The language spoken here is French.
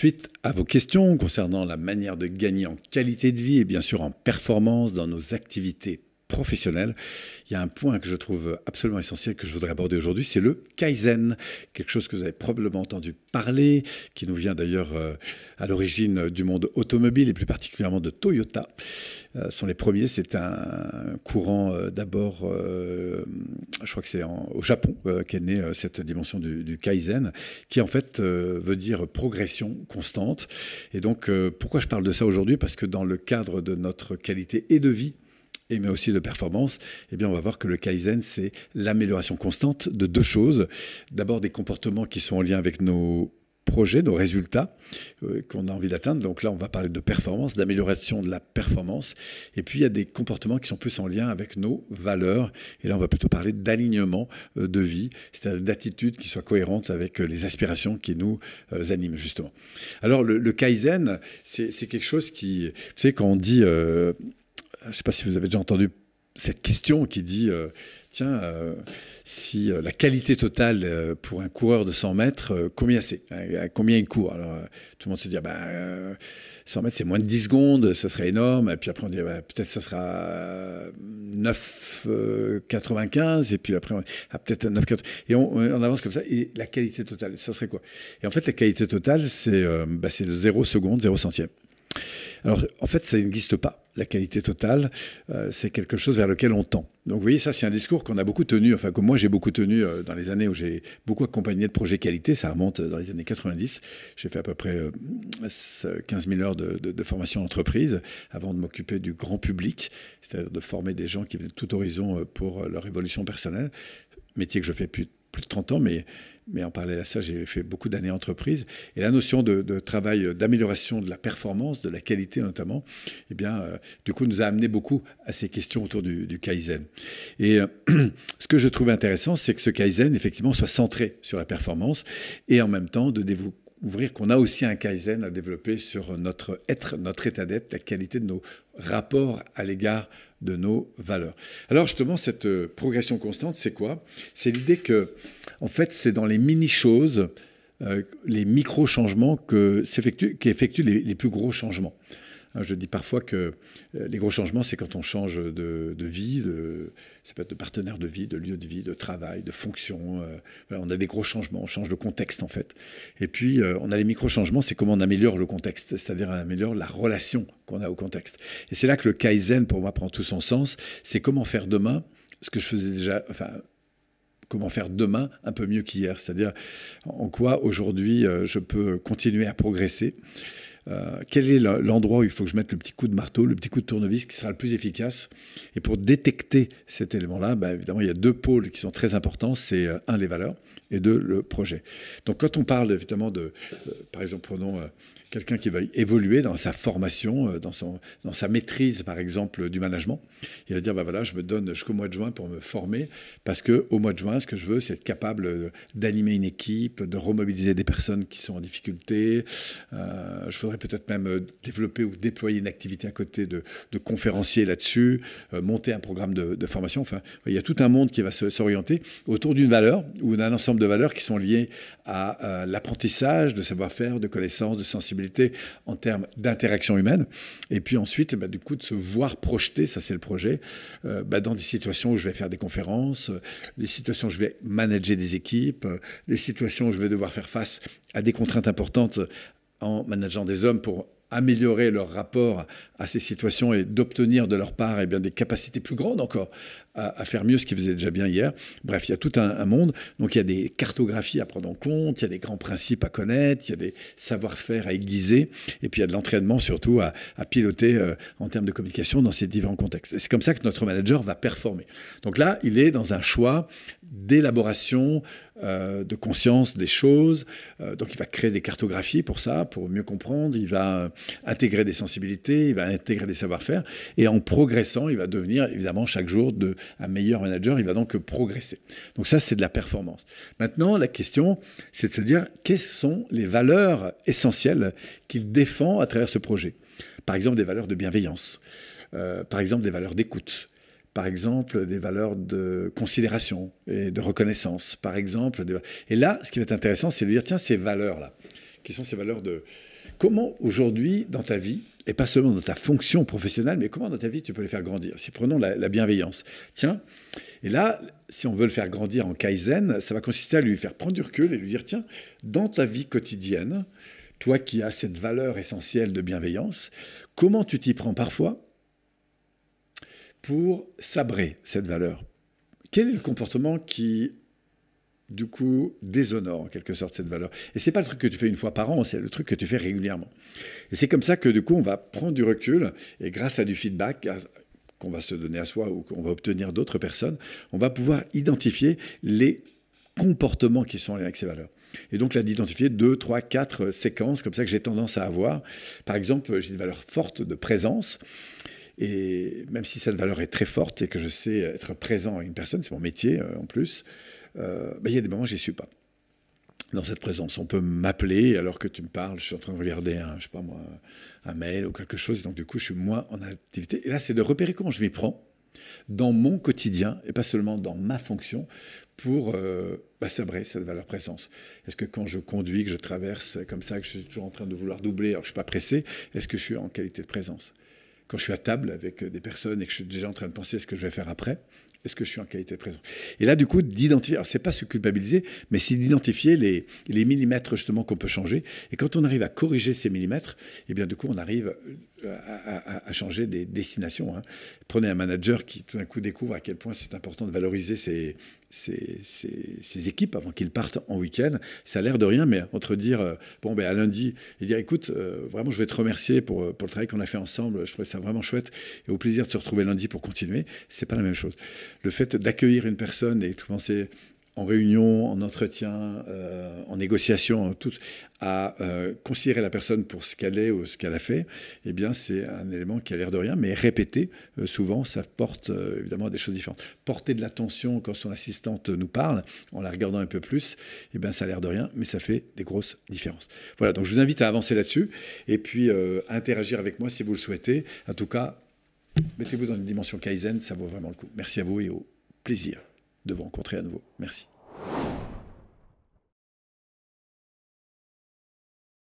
suite à vos questions concernant la manière de gagner en qualité de vie et bien sûr en performance dans nos activités professionnel, il y a un point que je trouve absolument essentiel que je voudrais aborder aujourd'hui, c'est le Kaizen, quelque chose que vous avez probablement entendu parler, qui nous vient d'ailleurs euh, à l'origine du monde automobile et plus particulièrement de Toyota. Euh, ce sont les premiers, c'est un courant euh, d'abord, je crois que c'est au Japon qu'est née cette dimension du, du, Kaizen, qui en fait veut dire progression constante. Et donc pourquoi je parle de ça aujourd'hui Parce que dans le cadre de notre qualité et de vie, et mais aussi de performance, eh bien, on va voir que le Kaizen, c'est l'amélioration constante de deux choses. D'abord, des comportements qui sont en lien avec nos projets, nos résultats euh, qu'on a envie d'atteindre. Donc là, on va parler de performance, d'amélioration de la performance. Et puis, il y a des comportements qui sont plus en lien avec nos valeurs. Et là, on va plutôt parler d'alignement euh, de vie, c'est-à-dire d'attitude qui soit cohérente avec euh, les aspirations qui nous animent, justement. Alors, le, le Kaizen, c'est quelque chose qui... Vous savez, quand on dit je ne sais pas si vous avez déjà entendu cette question qui dit, euh, tiens, euh, si euh, la qualité totale pour un coureur de 100 mètres, combien c'est Combien il court Alors, tout le monde se dit, 100 ah ben, mètres, c'est moins de 10 secondes, ça serait énorme. Et puis après, on dit, ah ben, peut-être ça sera 9,95. Et puis après, ah, peut-être 9,95. Et on, avance comme ça. Et la qualité totale, ça serait quoi Et en fait, la qualité totale, c'est ben, de 0 secondes, 0 centième. Alors, en fait, ça n'existe pas. La qualité totale, euh, c'est quelque chose vers lequel on tend. Donc, vous voyez, ça, c'est un discours qu'on a beaucoup tenu, enfin, que moi, j'ai beaucoup tenu euh, dans les années où j'ai beaucoup accompagné de projets qualité. Ça remonte dans les années 90. J'ai fait à peu près 15 euh, 000 heures de, formation entreprise avant de m'occuper du grand public, c'est-à-dire de former des gens qui venaient de tout horizon pour leur évolution personnelle métier que je fais plus plus de 30 ans, mais, mais en parlant à ça, j'ai fait beaucoup d'années entreprise. Et la notion de, travail, euh, d'amélioration de la performance, de la qualité notamment, eh bien, euh, du coup, nous a amené beaucoup à ces questions autour du, Kaizen. Et euh, ce que je trouve intéressant, c'est que ce Kaizen, effectivement, soit centré sur la performance et en même temps de développer ouvrir qu'on a aussi un Kaizen à développer sur notre être, notre état d'être, la qualité de nos rapports à l'égard de nos valeurs. Alors justement, cette euh, progression constante, c'est quoi C'est l'idée que, en fait, c'est dans les mini-choses, euh, les micro-changements que effectuent qui les plus gros changements. Hein, je dis parfois que euh, les gros changements, c'est quand on change de, vie, de, ça peut être de partenaire de vie, de lieu de vie, de travail, de fonction. Euh, on a des gros changements, on change le contexte en fait. Et puis, euh, on a les micro-changements, c'est comment on améliore le contexte, c'est-à-dire on améliore la relation qu'on a au contexte. Et c'est là que le Kaizen, pour moi, prend tout son sens. C'est comment faire demain ce que je faisais déjà, enfin, comment faire demain un peu mieux qu'hier, c'est-à-dire en quoi aujourd'hui je peux continuer à progresser euh, quel est l'endroit où il faut que je mette le petit coup de marteau, le petit coup de tournevis qui sera le plus efficace. Et pour détecter cet élément-là, ben, évidemment, il y a deux pôles qui sont très importants. C'est euh, un, les valeurs, et de le projet. Donc quand on parle évidemment de, euh, par exemple, prenons euh, quelqu'un qui va évoluer dans sa formation, euh, dans, son, dans sa maîtrise, par exemple, du management. Il va dire, bah voilà, je me donne jusqu'au mois de juin pour me former, parce que au mois de juin, ce que je veux, c'est être capable d'animer une équipe, de remobiliser des personnes qui sont en difficulté. je voudrais peut-être même développer ou déployer une activité à côté de, de conférenciers là-dessus, monter un programme de, de, formation. Enfin, il y a tout un monde qui va s'orienter autour d'une valeur ou d'un ensemble de valeurs qui sont liées à euh, l'apprentissage de savoir-faire, de connaissances, de sensibilité en termes d'interaction humaine. Et puis ensuite, bah, du coup, de se voir projeter, ça c'est le projet, euh, bah, dans des situations où je vais faire des conférences, euh, des situations où je vais manager des équipes, des situations où je vais devoir faire face à des contraintes importantes en manageant des hommes pour améliorer leur rapport à ces situations et d'obtenir de leur part eh bien, des capacités plus grandes encore à, faire mieux ce qu'ils faisaient déjà bien hier. Bref, il y a tout un, monde. Donc il y a des cartographies à prendre en compte, il y a des grands principes à connaître, il y a des savoir-faire à aiguiser, et puis il y a de l'entraînement surtout à, piloter euh, en termes de communication dans ces différents contextes. c'est comme ça que notre manager va performer. Donc là, il est dans un choix d'élaboration euh, de conscience des choses. Euh, donc il va créer des cartographies pour ça, pour mieux comprendre. Il va euh, intégrer des sensibilités, il va intégrer des savoir-faire. Et en progressant, il va devenir évidemment chaque jour de, un meilleur manager. Il va donc progresser. Donc ça, c'est de la performance. Maintenant, la question, c'est de se dire quelles sont les valeurs essentielles qu'il défend à travers ce projet. Par exemple, des valeurs de bienveillance. par exemple, des valeurs d'écoute par exemple des valeurs de considération et de reconnaissance, par exemple. Et là, ce qui va être intéressant, c'est de dire, tiens, ces valeurs-là, qui sont ces valeurs de... Comment aujourd'hui, dans ta vie, et pas seulement dans ta fonction professionnelle, mais comment dans ta vie tu peux les faire grandir Si prenons la, la, bienveillance. Tiens, et là, si on veut le faire grandir en Kaizen, ça va consister à lui faire prendre du recul et lui dire, tiens, dans ta vie quotidienne, toi qui as cette valeur essentielle de bienveillance, comment tu t'y prends parfois pour sabrer cette valeur. Quel est le comportement qui, du coup, déshonore en quelque sorte cette valeur Et ce n'est pas le truc que tu fais une fois par an, c'est le truc que tu fais régulièrement. Et c'est comme ça que, du coup, on va prendre du recul et grâce à du feedback qu'on va se donner à soi ou qu'on va obtenir d'autres personnes, on va pouvoir identifier les comportements qui sont en lien avec ces valeurs. Et donc là, d'identifier deux, trois, quatre séquences comme ça que j'ai tendance à avoir. Par exemple, j'ai une valeur forte de présence. Et même si cette valeur est très forte et que je sais être présent à une personne, c'est mon métier euh, en plus, euh, bah, il y a des moments où j'y suis pas dans cette présence. On peut m'appeler alors que tu me parles, je suis en train de regarder un, je sais pas moi, un mail ou quelque chose, donc du coup je suis moins en activité. Et là c'est de repérer comment je m'y prends dans mon quotidien et pas seulement dans ma fonction pour euh, bah, sabrer cette valeur présence. Est-ce que quand je conduis, que je traverse comme ça, que je suis toujours en train de vouloir doubler alors que je ne suis pas pressé, est-ce que je suis en qualité de présence quand je suis à table avec des personnes et que je suis déjà en train de penser à ce que je vais faire après, est-ce que je suis en qualité présent Et là, du coup, d'identifier, alors c'est pas se culpabiliser, mais c'est d'identifier les, millimètres justement qu'on peut changer. Et quand on arrive à corriger ces millimètres, eh bien, du coup, on arrive euh, à, changer des destinations. Hein. Prenez un manager qui tout d'un coup découvre à quel point c'est important de valoriser ses, équipes avant qu'ils partent en week-end. Ça a l'air de rien, mais entre dire, euh, bon, ben, à lundi, et dire, écoute, euh, vraiment, je vais te remercier pour, pour le travail qu'on a fait ensemble, je trouvais ça vraiment chouette, et au plaisir de se retrouver lundi pour continuer, c'est pas la même chose le fait d'accueillir une personne et de commencer en réunion, en entretien, euh, en négociation, en tout, à euh, considérer la personne pour ce qu'elle est ou ce qu'elle a fait, eh bien, c'est un élément qui a l'air de rien, mais répéter, euh, souvent, ça porte évidemment à des choses différentes. Porter de l'attention quand son assistante nous parle, en la regardant un peu plus, eh bien, ça a l'air de rien, mais ça fait des grosses différences. Voilà, donc je vous invite à avancer là-dessus et puis interagir avec moi si vous le souhaitez. En tout cas, mettez-vous dans une dimension Kaizen, ça vaut vraiment le coup. Merci à vous et au plaisir de vous rencontrer à nouveau. Merci.